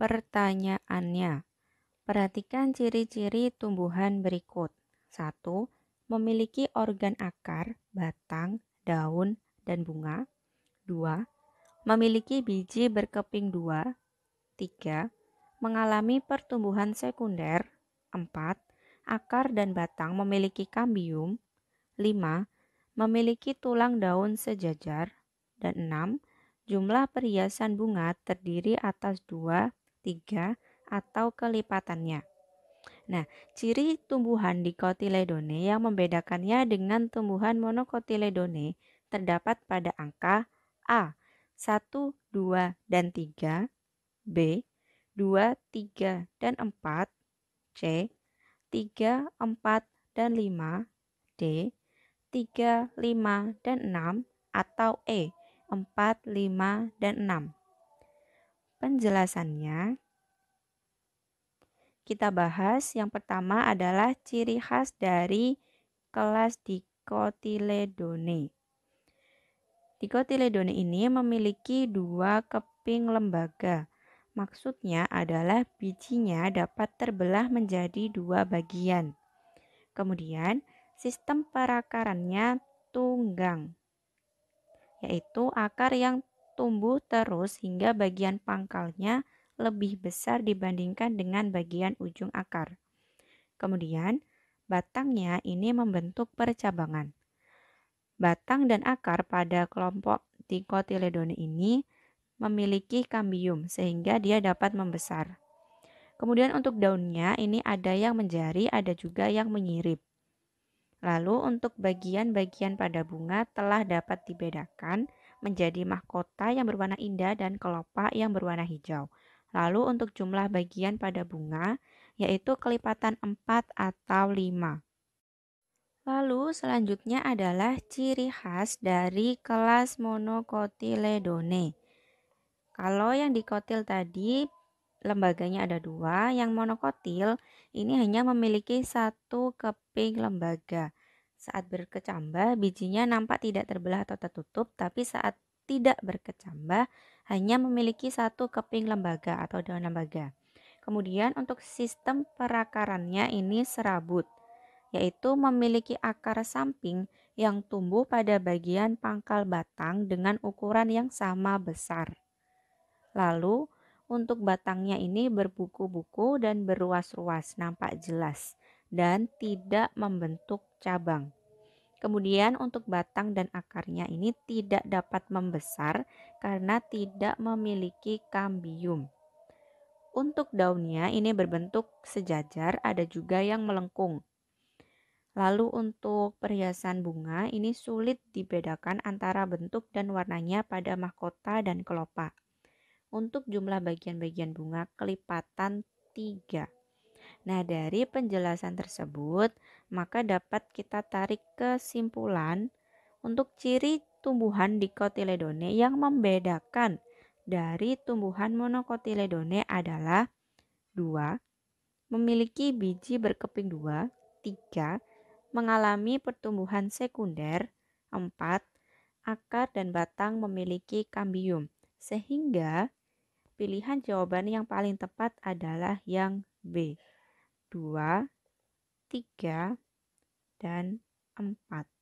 Pertanyaannya, perhatikan ciri-ciri tumbuhan berikut. 1. Memiliki organ akar, batang, daun, dan bunga. 2. Memiliki biji berkeping dua. 3. Mengalami pertumbuhan sekunder. 4. Akar dan batang memiliki kambium. 5. Memiliki tulang daun sejajar. Dan 6. Jumlah perhiasan bunga terdiri atas dua 3 atau kelipatannya. Nah, ciri tumbuhan dikotiledone yang membedakannya dengan tumbuhan monokotiledone terdapat pada angka A 1, 2, dan 3, B 2, 3, dan 4, C 3, 4, dan 5, D 3, 5, dan 6, atau E 4, 5, dan 6. Penjelasannya, kita bahas yang pertama adalah ciri khas dari kelas dikotiledone. Dikotiledone ini memiliki dua keping lembaga. Maksudnya adalah bijinya dapat terbelah menjadi dua bagian. Kemudian, sistem perakarannya tunggang, yaitu akar yang tumbuh terus hingga bagian pangkalnya lebih besar dibandingkan dengan bagian ujung akar. Kemudian, batangnya ini membentuk percabangan. Batang dan akar pada kelompok Dicotyledone ini memiliki kambium sehingga dia dapat membesar. Kemudian untuk daunnya ini ada yang menjari, ada juga yang menyirip. Lalu untuk bagian-bagian pada bunga telah dapat dibedakan menjadi mahkota yang berwarna indah dan kelopak yang berwarna hijau. Lalu untuk jumlah bagian pada bunga, yaitu kelipatan 4 atau 5. Lalu selanjutnya adalah ciri khas dari kelas monokotiledone. Kalau yang dikotil tadi lembaganya ada dua, yang monokotil ini hanya memiliki satu keping lembaga. Saat berkecambah, bijinya nampak tidak terbelah atau tertutup, tapi saat tidak berkecambah hanya memiliki satu keping lembaga atau daun lembaga. Kemudian untuk sistem perakarannya ini serabut, yaitu memiliki akar samping yang tumbuh pada bagian pangkal batang dengan ukuran yang sama besar. Lalu, untuk batangnya ini berbuku-buku dan beruas ruas nampak jelas dan tidak membentuk cabang. Kemudian untuk batang dan akarnya ini tidak dapat membesar karena tidak memiliki kambium. Untuk daunnya ini berbentuk sejajar, ada juga yang melengkung. Lalu untuk perhiasan bunga ini sulit dibedakan antara bentuk dan warnanya pada mahkota dan kelopak. Untuk jumlah bagian-bagian bunga kelipatan 3. Nah, dari penjelasan tersebut, maka dapat kita tarik kesimpulan untuk ciri tumbuhan dikotiledone yang membedakan dari tumbuhan monokotiledone adalah 2. Memiliki biji berkeping dua 3. Mengalami pertumbuhan sekunder, 4. Akar dan batang memiliki kambium. Sehingga pilihan jawaban yang paling tepat adalah yang B. 2, 3, dan 4.